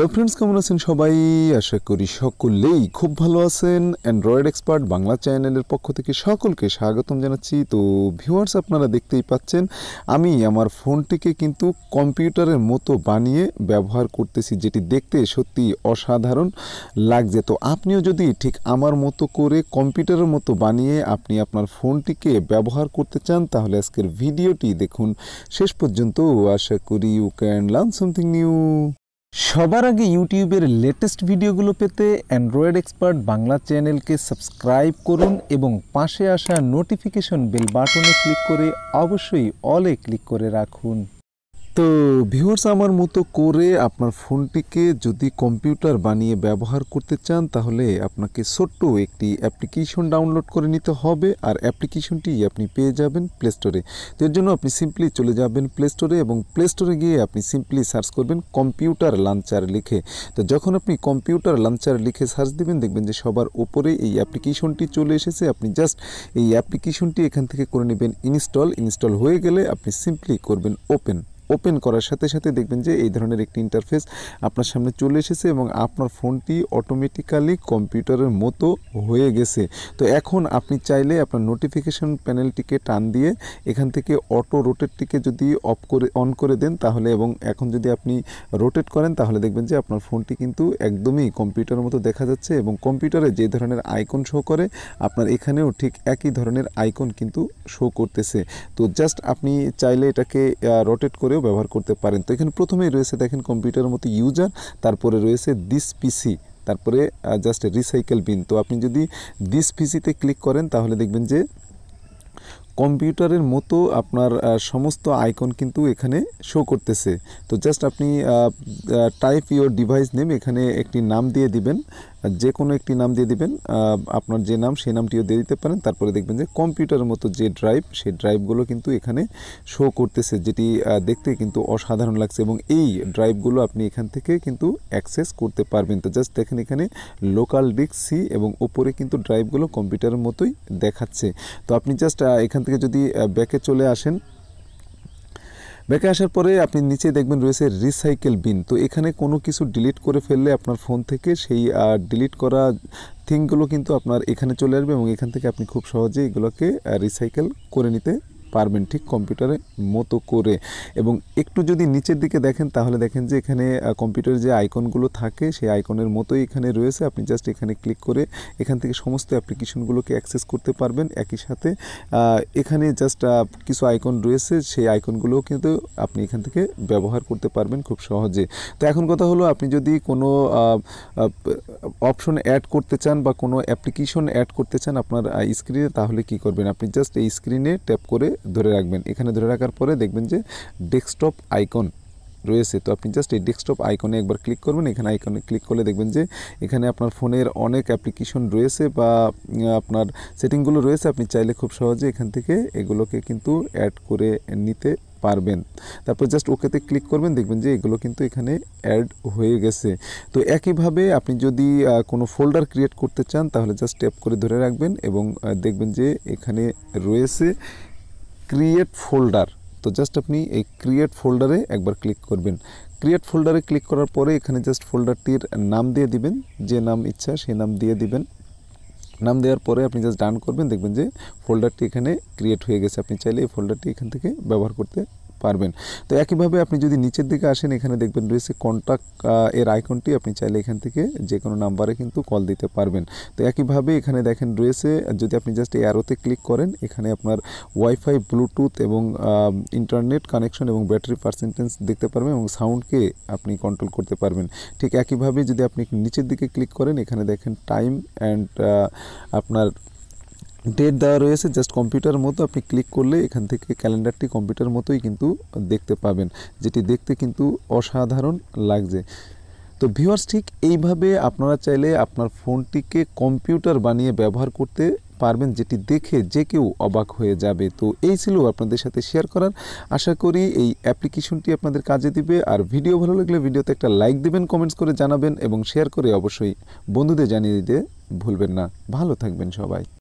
hello friends কেমন আছেন সবাই আশা করি সকলেই খুব ভালো আছেন অ্যান্ড্রয়েড এক্সপার্ট বাংলা চ্যানেলের পক্ষ থেকে সকলকে স্বাগতম জানাচ্ছি তো ভিউয়ার্স আপনারা দেখতেই পাচ্ছেন আমি আমার ফোনটিকে কিন্তু কম্পিউটারের মতো বানিয়ে ব্যবহার করতেছি যেটি দেখতে সত্যি অসাধারণ লাগছে তো আপনিও যদি ঠিক আমার মতো করে কম্পিউটারের মতো বানিয়ে আপনি আপনার ফোনটিকে ব্যবহার করতে চান তাহলে আজকের ভিডিওটি দেখুন শেষ পর্যন্ত আশা করি you can learn something new সবার আগে ইউটিউবের লেটেস্ট ভিডিওগুলো পেতে অ্যান্ড্রয়েড এক্সপার্ট বাংলা চ্যানেলকে সাবস্ক্রাইব করুন এবং পাশে আসা নোটিফিকেশন বেল বাটনে ক্লিক করে অবশ্যই অলে ক্লিক করে রাখুন তো ভিউয়ার্স আমার মতো করে আপনার ফোনটিকে যদি কম্পিউটার বানিয়ে ব্যবহার করতে চান তাহলে আপনাকে ছোট্ট একটি অ্যাপ্লিকেশন ডাউনলোড করে নিতে হবে আর অ্যাপ্লিকেশনটি আপনি পেয়ে যাবেন প্লে স্টোরে তো এর জন্য আপনি সিম্পলি চলে যাবেন প্লে স্টোরে এবং প্লে স্টোরে গিয়ে আপনি সিম্পলি সার্চ করবেন কম্পিউটার লাঞ্চার লিখে তো যখন আপনি কম্পিউটার লাঞ্চার লিখে সার্চ দিবেন দেখবেন যে সবার ওপরে এই অ্যাপ্লিকেশনটি চলে এসেছে আপনি জাস্ট এই অ্যাপ্লিকেশনটি এখান থেকে করে নেবেন ইনস্টল ইনস্টল হয়ে গেলে আপনি সিম্পলি করবেন ওপেন ওপেন করার সাথে সাথে দেখবেন যে এই ধরনের একটি ইন্টারফেস আপনার সামনে চলে এসেছে এবং আপনার ফোনটি অটোমেটিক্যালি কম্পিউটারের মতো হয়ে গেছে তো এখন আপনি চাইলে আপনার নোটিফিকেশন প্যানেলটিকে টান দিয়ে এখান থেকে অটো রোটেটটিকে যদি অফ করে অন করে দেন তাহলে এবং এখন যদি আপনি রোটেট করেন তাহলে দেখবেন যে আপনার ফোনটি কিন্তু একদমই কম্পিউটারের মতো দেখা যাচ্ছে এবং কম্পিউটারে যে ধরনের আইকন শো করে আপনার এখানেও ঠিক একই ধরনের আইকন কিন্তু শো করতেছে তো জাস্ট আপনি চাইলে এটাকে রোটেট করেও চাইলেও ব্যবহার করতে পারেন তো এখানে প্রথমেই রয়েছে দেখেন কম্পিউটারের মতো ইউজার তারপরে রয়েছে দিস পিসি তারপরে জাস্ট রিসাইকেল বিন তো আপনি যদি দিস পিসিতে ক্লিক করেন তাহলে দেখবেন যে কম্পিউটারের মতো আপনার সমস্ত আইকন কিন্তু এখানে শো করতেছে তো জাস্ট আপনি টাইপ ইউর ডিভাইস নেম এখানে একটি নাম দিয়ে দিবেন যে কোনো একটি নাম দিয়ে দিবেন আপনার যে নাম সেই নামটিও দিয়ে দিতে পারেন তারপরে দেখবেন যে কম্পিউটারের মতো যে ড্রাইভ সেই ড্রাইভগুলো কিন্তু এখানে শো করতেছে যেটি দেখতে কিন্তু অসাধারণ লাগছে এবং এই ড্রাইভগুলো আপনি এখান থেকে কিন্তু অ্যাক্সেস করতে পারবেন তো জাস্ট দেখেন এখানে লোকাল ডিস্ক সি এবং ওপরে কিন্তু ড্রাইভগুলো কম্পিউটারের মতোই দেখাচ্ছে তো আপনি জাস্ট এখান থেকে যদি ব্যাকে চলে আসেন ব্যাকে আসার পরে আপনি নিচে দেখবেন রয়েছে রিসাইকেল বিন তো এখানে কোনো কিছু ডিলিট করে ফেললে আপনার ফোন থেকে সেই ডিলিট করা থিংগুলো কিন্তু আপনার এখানে চলে আসবে এবং এখান থেকে আপনি খুব সহজে এগুলোকে রিসাইকেল করে নিতে পারবেন ঠিক কম্পিউটারে মতো করে এবং একটু যদি নিচের দিকে দেখেন তাহলে দেখেন যে এখানে কম্পিউটারের যে আইকনগুলো থাকে সেই আইকনের মতোই এখানে রয়েছে আপনি জাস্ট এখানে ক্লিক করে এখান থেকে সমস্ত অ্যাপ্লিকেশনগুলোকে অ্যাক্সেস করতে পারবেন একই সাথে এখানে জাস্ট কিছু আইকন রয়েছে সেই আইকনগুলোও কিন্তু আপনি এখান থেকে ব্যবহার করতে পারবেন খুব সহজে তো এখন কথা হলো আপনি যদি কোনো অপশন অ্যাড করতে চান বা কোনো অ্যাপ্লিকেশন অ্যাড করতে চান আপনার স্ক্রিনে তাহলে কি করবেন আপনি জাস্ট এই স্ক্রিনে ট্যাপ করে ধরে রাখবেন এখানে ধরে রাখার পরে দেখবেন যে ডেস্কটপ আইকন রয়েছে তো আপনি জাস্ট এই ডেস্কটপ আইকনে একবার ক্লিক করবেন এখানে আইকনে ক্লিক করলে দেখবেন যে এখানে আপনার ফোনের অনেক অ্যাপ্লিকেশন রয়েছে বা আপনার সেটিংগুলো রয়েছে আপনি চাইলে খুব সহজে এখান থেকে এগুলোকে কিন্তু অ্যাড করে নিতে পারবেন তারপর জাস্ট ওকেতে ক্লিক করবেন দেখবেন যে এগুলো কিন্তু এখানে অ্যাড হয়ে গেছে তো একইভাবে আপনি যদি কোনো ফোল্ডার ক্রিয়েট করতে চান তাহলে জাস্ট ট্যাপ করে ধরে রাখবেন এবং দেখবেন যে এখানে রয়েছে ক্রিয়েট ফোল্ডার তো জাস্ট আপনি এই ক্রিয়েট ফোল্ডারে একবার ক্লিক করবেন ক্রিয়েট ফোল্ডারে ক্লিক করার পরে এখানে জাস্ট ফোল্ডারটির নাম দিয়ে দিবেন যে নাম ইচ্ছা সেই নাম দিয়ে দিবেন নাম দেওয়ার পরে আপনি জাস্ট ডান করবেন দেখবেন যে ফোল্ডারটি এখানে ক্রিয়েট হয়ে গেছে আপনি চাইলে এই ফোল্ডারটি এখান থেকে ব্যবহার করতে পারবেন তো একইভাবে আপনি যদি নিচের দিকে আসেন এখানে দেখবেন রয়েছে কন্ট্যাক্ট এর আইকনটি আপনি চাইলে এখান থেকে যে কোনো নাম্বারে কিন্তু কল দিতে পারবেন তো একইভাবে এখানে দেখেন রয়েছে যদি আপনি জাস্ট এই অ্যারোতে ক্লিক করেন এখানে আপনার ওয়াইফাই ব্লুটুথ এবং ইন্টারনেট কানেকশন এবং ব্যাটারি পার্সেন্টেজ দেখতে পারবেন এবং সাউন্ডকে আপনি কন্ট্রোল করতে পারবেন ঠিক একইভাবে যদি আপনি নিচের দিকে ক্লিক করেন এখানে দেখেন টাইম অ্যান্ড আপনার ডেট দেওয়া রয়েছে জাস্ট কম্পিউটার মতো আপনি ক্লিক করলে এখান থেকে ক্যালেন্ডারটি কম্পিউটার মতোই কিন্তু দেখতে পাবেন যেটি দেখতে কিন্তু অসাধারণ লাগছে তো ভিউয়ার্স ঠিক এইভাবে আপনারা চাইলে আপনার ফোনটিকে কম্পিউটার বানিয়ে ব্যবহার করতে পারবেন যেটি দেখে যে কেউ অবাক হয়ে যাবে তো এই ছিল আপনাদের সাথে শেয়ার করার আশা করি এই অ্যাপ্লিকেশনটি আপনাদের কাজে দিবে আর ভিডিও ভালো লাগলে ভিডিওতে একটা লাইক দিবেন কমেন্টস করে জানাবেন এবং শেয়ার করে অবশ্যই বন্ধুদের জানিয়ে দিতে ভুলবেন না ভালো থাকবেন সবাই